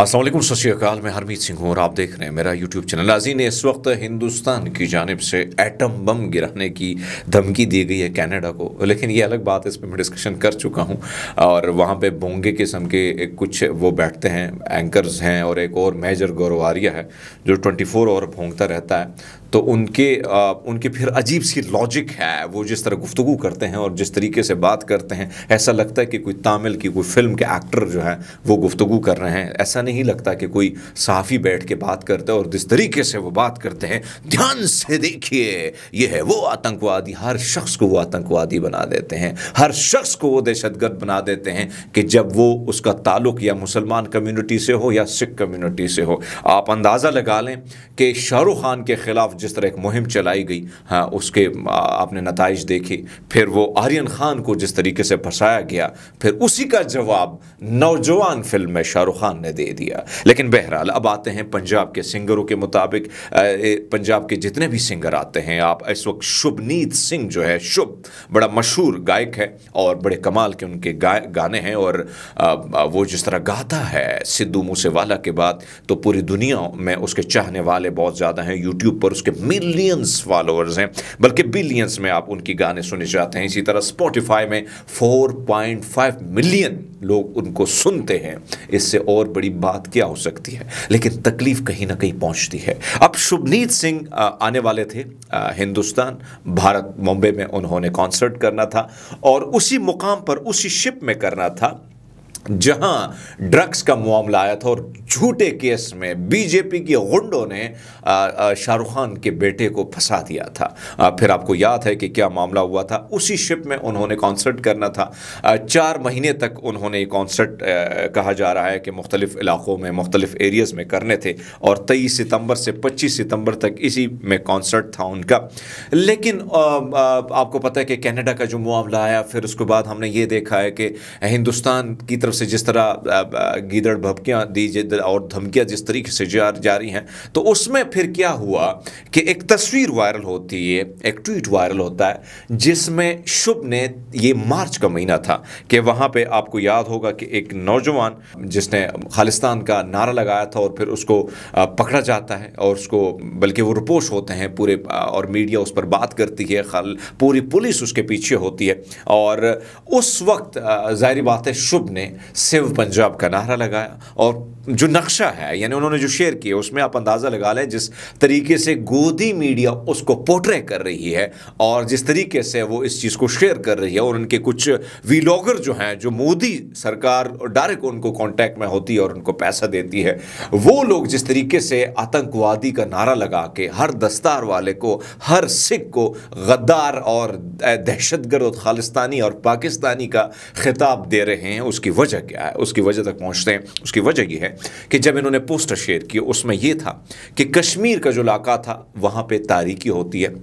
असलम सत्याकाल मैं हरमीत सिंह हूँ और आप देख रहे हैं मेरा यूट्यूब चैनल ने इस वक्त हिंदुस्तान की जानब से एटम बम गिराने की धमकी दी गई है कनाडा को लेकिन ये अलग बात है इस पर मैं डिस्कशन कर चुका हूँ और वहाँ पे बोंगे किस्म के कुछ वो बैठते हैं एंकर्स हैं और एक और मेजर गौरवारिया है जो ट्वेंटी फोर आवर भोंगता रहता है तो उनके आ, उनके फिर अजीब सी लॉजिक है वो जिस तरह गुफ्तु करते हैं और जिस तरीके से बात करते हैं ऐसा लगता है कि कोई तामिल की कोई फिल्म के एक्टर जो है वो गुफ्तु कर रहे हैं ऐसा नहीं लगता कि कोई साफ़ी बैठ के बात करता है और जिस तरीके से वो बात करते हैं ध्यान से देखिए ये है वो आतंकवादी हर शख्स को वो आतंकवादी बना देते हैं हर शख्स को वो दहशतगर्द बना देते हैं कि जब वो उसका ताल्लुक या मुसलमान कम्यूनिटी से हो या सिख कम्यूनिटी से हो आप अंदाज़ा लगा लें कि शाहरुख खान के ख़िलाफ़ जिस तरह एक मुहिम चलाई गई हाँ उसके आपने नतज देखे फिर वो आर्यन खान को जिस तरीके से फंसाया गया फिर उसी का जवाब नौजवान फिल्म में शाहरुख खान ने दे दिया लेकिन बहरहाल अब आते हैं पंजाब के सिंगरों के मुताबिक पंजाब के जितने भी सिंगर आते हैं आप इस वक्त शुभनीत सिंह जो है शुभ बड़ा मशहूर गायक है और बड़े कमाल के उनके गा, गाने हैं और वो जिस तरह गाता है सिद्धू मूसेवाला के बाद तो पूरी दुनिया में उसके चाहने वाले बहुत ज़्यादा हैं यूट्यूब पर उसके मिलियंस फॉलोअर्स हैं बल्कि बिलियंस में आप उनकी गाने सुने जाते हैं इसी तरह स्पॉटिफाई में 4.5 मिलियन लोग उनको सुनते हैं इससे और बड़ी बात क्या हो सकती है लेकिन तकलीफ कहीं ना कहीं पहुंचती है अब शुभनीत सिंह आने वाले थे हिंदुस्तान भारत मुंबई में उन्होंने कॉन्सर्ट करना था और उसी मुकाम पर उसी शिप में करना था जहां ड्रग्स का मामला आया था और झूठे केस में बीजेपी के गुंडों ने शाहरुख खान के बेटे को फंसा दिया था फिर आपको याद है कि क्या मामला हुआ था उसी शिप में उन्होंने कॉन्सर्ट करना था चार महीने तक उन्होंने ये कॉन्सर्ट कहा जा रहा है कि मुख्तलिफ इलाक़ों में मुख्तलिफ एरियाज़ में करने थे और तेईस सितंबर से पच्चीस सितंबर तक इसी में कॉन्सर्ट था उनका लेकिन आपको पता है कि कैनेडा का जो मामला आया फिर उसके बाद हमने ये देखा है कि हिंदुस्तान की तरफ से जिस तरह गीदड़ भपकियाँ दी और धमकियाँ जिस तरीके से जारी हैं तो उसमें फिर क्या हुआ कि एक तस्वीर वायरल होती है एक ट्वीट वायरल होता है जिसमें शुभ ने ये मार्च का महीना था कि वहाँ पर आपको याद होगा कि एक नौजवान जिसने खालिस्तान का नारा लगाया था और फिर उसको पकड़ा जाता है और उसको बल्कि वो रुपोश होते हैं पूरे और मीडिया उस पर बात करती है पूरी पुलिस उसके पीछे होती है और उस वक्त ज़ाहिर बात है शुभ ने सिव पंजाब का नारा लगाया और जो नक्शा है यानी उन्होंने जो शेयर किया उसमें आप अंदाज़ा लगा लें जिस तरीके से गोदी मीडिया उसको पोर्ट्रे कर रही है और जिस तरीके से वो इस चीज़ को शेयर कर रही है और उनके कुछ वीलॉगर जो हैं जो मोदी सरकार डायरेक्ट उनको कांटेक्ट में होती है और उनको पैसा देती है वो लोग जिस तरीके से आतंकवादी का नारा लगा के हर दस्तार वाले को हर सिख को गद्दार और दहशतगर्द और खालिस्तानी और पाकिस्तानी का खिताब दे रहे हैं उसकी वजह क्या है उसकी वजह तक पहुँचते हैं उसकी वजह यह है कि जब इन्होंने पोस्टर शेयर किए उसमें यह था कि कश्मीर का जो इलाका था वहां पर तारीखी होती है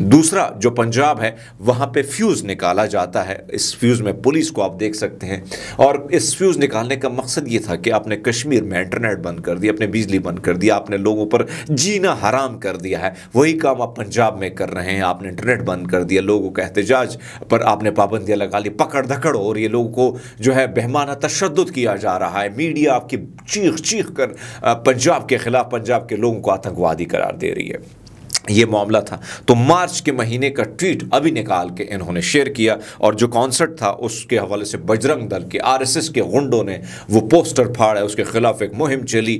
दूसरा जो पंजाब है वहाँ पे फ्यूज़ निकाला जाता है इस फ्यूज़ में पुलिस को आप देख सकते हैं और इस फ्यूज़ निकालने का मकसद ये था कि आपने कश्मीर में इंटरनेट बंद कर दिया अपने बिजली बंद कर दिया आपने लोगों पर जीना हराम कर दिया है वही काम आप पंजाब में कर रहे हैं आपने इंटरनेट बंद कर दिया लोगों का एहतजाज पर आपने पाबंदियाँ लगा ली पकड़ धकड़ और ये लोगों को जो है बहमाना तशद किया जा रहा है मीडिया आपकी चीख चीख कर पंजाब के ख़िलाफ़ पंजाब के लोगों को आतंकवादी करार दे रही है ये मामला था तो मार्च के महीने का ट्वीट अभी निकाल के इन्होंने शेयर किया और जो कॉन्सर्ट था उसके हवाले से बजरंग दल के आरएसएस के गुंडों ने वो पोस्टर फाड़ा उसके खिलाफ एक मुहिम चली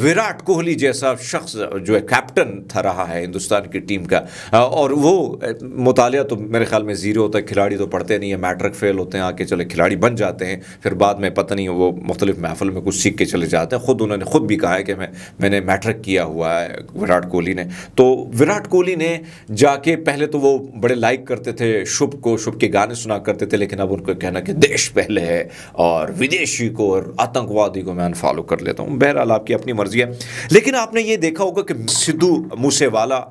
विराट कोहली जैसा शख्स जो है कैप्टन था रहा है हिंदुस्तान की टीम का और वो मुताल तो मेरे ख्याल में ज़ीरो होता है खिलाड़ी तो पढ़ते नहीं है मैट्रिक फेल होते हैं आके चले खिलाड़ी बन जाते हैं फिर बाद में पता नहीं वो मुख्तलिफ महफल में कुछ सीख के चले जाते हैं ख़ुद उन्होंने खुद भी कहा है कि मैं मैंने मैट्रिक किया हुआ है विराट कोहली ने तो विराट कोहली ने जाके पहले तो वो बड़े लाइक करते थे शुभ को शुभ के गाने सुना करते थे लेकिन अब उनको कहना कि देश पहले है और विदेशी को और आतंकवादी को मैं अनफॉलो कर लेता हूँ बहरहाल आपकी अपनी मर्जी है लेकिन आपने ये देखा होगा कि सिद्धू मूसेवाला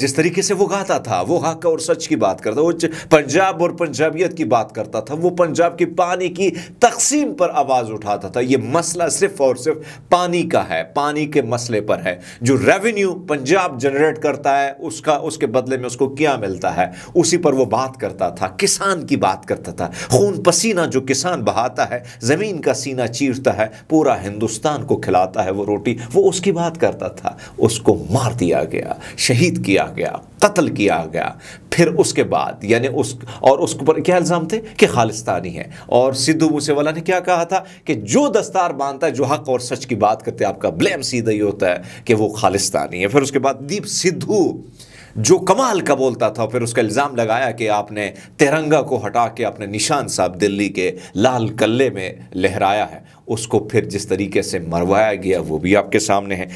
जिस तरीके से वो गाता था वो हक और सच की बात करता वो पंजाब और पंजाबियत की बात करता था वो पंजाब के पानी की तकसीम पर आवाज़ उठाता था ये मसला सिर्फ और सिर्फ पानी का है पानी के मसले पर है जो रेवेन्यू पंजाब जनरेट करता है उसका उसके बदले में उसको क्या मिलता है उसी पर वो बात करता था किसान की बात करता था खून पसीना जो किसान बहाता है ज़मीन का सीना चीरता है पूरा हिंदुस्तान को खिलाता है वो रोटी वो उसकी बात करता था उसको मार दिया गया शहीद किया गया कत्ल किया गया फिर उसके बाद यानी उस और उसके ऊपर क्या इल्ज़ाम थे कि खालिस्तानी है और सिद्धू मूसेवाला ने क्या कहा था कि जो दस्तार बांधता है जो हक और सच की बात करते हैं आपका ब्लेम सीधा ही होता है कि वो खालिस्तानी है फिर उसके बाद दीप सिद्धू जो कमाल का बोलता था फिर उसका इल्ज़ाम लगाया कि आपने तिरंगा को हटा के अपने निशान साहब दिल्ली के लाल कल्ले में लहराया है उसको फिर जिस तरीके से मरवाया गया वो भी आपके सामने है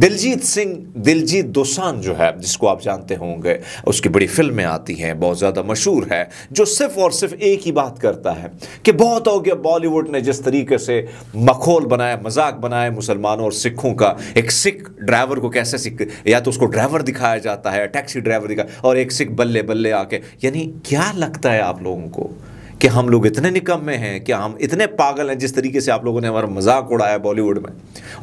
दिलजीत सिंह दिलजीत दोसान जो है जिसको आप जानते होंगे उसकी बड़ी फिल्में आती हैं बहुत ज़्यादा मशहूर है जो सिर्फ और सिर्फ एक ही बात करता है कि बहुत हो गया बॉलीवुड ने जिस तरीके से मखोल बनाया मजाक बनाया मुसलमानों और सिखों का एक सिख ड्राइवर को कैसे सिख या तो उसको ड्राइवर दिखाया जाता है टैक्सी ड्राइवर दिखाया और एक सिख बल्ले बल्ले आके यानी क्या लगता है आप लोगों को कि हम लोग इतने निकम्मे हैं कि हम इतने पागल हैं जिस तरीके से आप लोगों ने हमारा मजाक उड़ाया बॉलीवुड में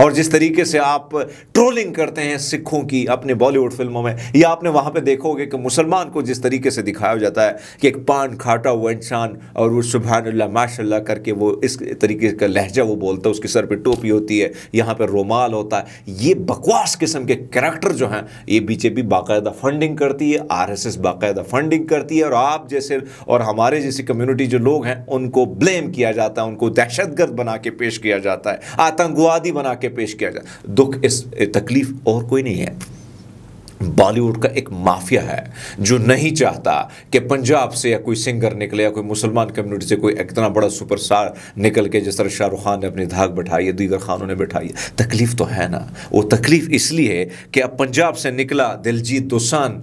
और जिस तरीके से आप ट्रोलिंग करते हैं सिखों की अपने बॉलीवुड फिल्मों में या आपने वहाँ पे देखोगे कि मुसलमान को जिस तरीके से दिखाया जाता है कि एक पान खाटा हुआ इंसान और वो सुबहानल्ला माशा करके वो इस तरीके का लहजा वो बोलता है उसके सर पर टोपी होती है यहाँ पर रोमाल होता है ये बकवास किस्म के करेक्टर जो हैं ये बीजेपी बाकायदा फंडिंग करती है एस बाकायदा फंडिंग करती है और आप जैसे और हमारे जैसी कम्युनिटी विरोधी जो लोग हैं उनको ब्लेम किया जाता है उनको दहशतगर्द बना के पेश किया जाता है आतंकवादी बना के पेश किया जाता है दुख इस तकलीफ और कोई नहीं है बॉलीवुड का एक माफिया है जो नहीं चाहता कि पंजाब से या कोई सिंगर निकले या कोई मुसलमान कम्युनिटी से कोई इतना बड़ा सुपरस्टार निकल के जिस तरह शाहरुख खान ने अपनी धाक बैठाई है दीगर खानों ने बैठाई है तकलीफ तो है ना वो तकलीफ इसलिए है कि अब पंजाब से निकला दिलजीत दोसान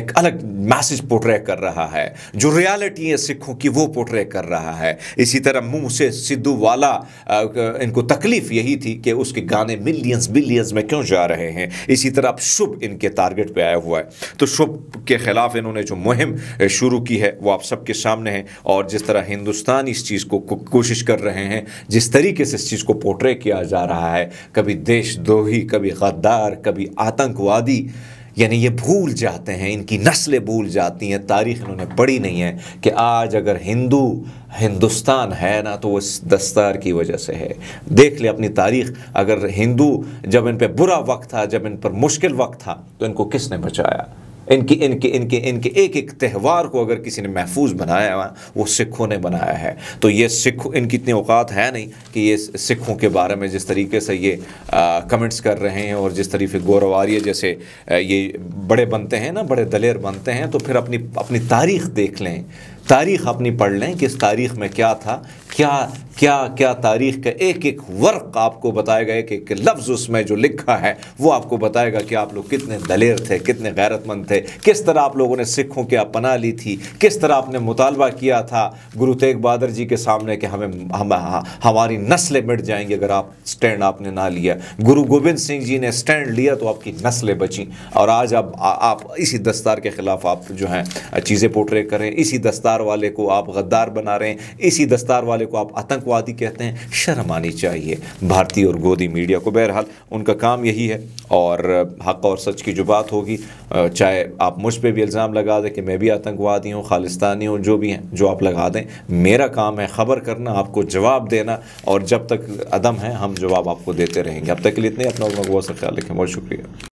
एक अलग मैसेज पोट्रे कर रहा है जो रियालिटी है सिखों की वो पोट्रे कर रहा है इसी तरह मुँह से सिद्धू वाला इनको तकलीफ यही थी कि उसके गाने मिलियंस बिलियंस में क्यों जा रहे हैं इसी तरह अब शुभ शुभ इनके टारगेट पे आया हुआ है तो शुभ के ख़िलाफ़ इन्होंने जो मुहिम शुरू की है वो आप सबके सामने है और जिस तरह हिंदुस्तान इस चीज़ को कोशिश कर रहे हैं जिस तरीके से इस चीज़ को पोर्ट्रे किया जा रहा है कभी देशद्रोही कभी गद्दार कभी आतंकवादी यानी ये भूल जाते हैं इनकी नस्लें भूल जाती हैं तारीख इन्होंने पढ़ी नहीं है कि आज अगर हिंदू हिंदुस्तान है ना तो वो दस्तार की वजह से है देख ले अपनी तारीख अगर हिंदू जब इन पर बुरा वक्त था जब इन पर मुश्किल वक्त था तो इनको किसने बचाया इनके इनके इनके इनके एक एक त्यौहार को अगर किसी ने महफूज बनाया हुआ वो सिखों ने बनाया है तो ये सिख इनकी इतनी औकात है नहीं कि ये सिखों के बारे में जिस तरीके से ये आ, कमेंट्स कर रहे हैं और जिस तरीके गौरव जैसे ये बड़े बनते हैं ना बड़े दलेर बनते हैं तो फिर अपनी अपनी तारीख देख लें तारीख अपनी पढ़ लें कि इस तारीख में क्या था क्या क्या क्या तारीख का एक एक वर्क आपको बताएगा एक एक लफ्ज़ उसमें जो लिखा है वो आपको बताएगा कि आप लोग कितने दलेर थे कितने गैरतमंद थे किस तरह आप लोगों ने सिखों की अपना ली थी किस तरह आपने मुतालबा किया था गुरु तेग बहादुर जी के सामने कि हमें हम हमारी नस्लें मिट जाएंगी अगर आप स्टैंड आपने ना लिया गुरु गोविंद सिंह जी ने स्टैंड लिया तो आपकी नस्लें बची और आज आप आप इसी दस्तार के ख़िलाफ़ आप जो हैं चीज़ें पोट्रे करें इसी दस्तार वाले को आप गद्दार बना रहे हैं इसी दस्तार वाले वाले को आप आतंकवादी कहते हैं शर्म आनी चाहिए भारतीय और गोदी मीडिया को बहरहाल उनका काम यही है और हक और सच की जो बात होगी चाहे आप मुझ पर भी इल्ज़ाम लगा दें कि मैं भी आतंकवादी हूँ खालिस्तानी हूँ जो भी हैं जो आप लगा दें मेरा काम है ख़बर करना आपको जवाब देना और जब तक अदम है हम जवाब आपको देते रहेंगे अब तक के लिए इतने अपना ख्याल रखें बहुत शुक्रिया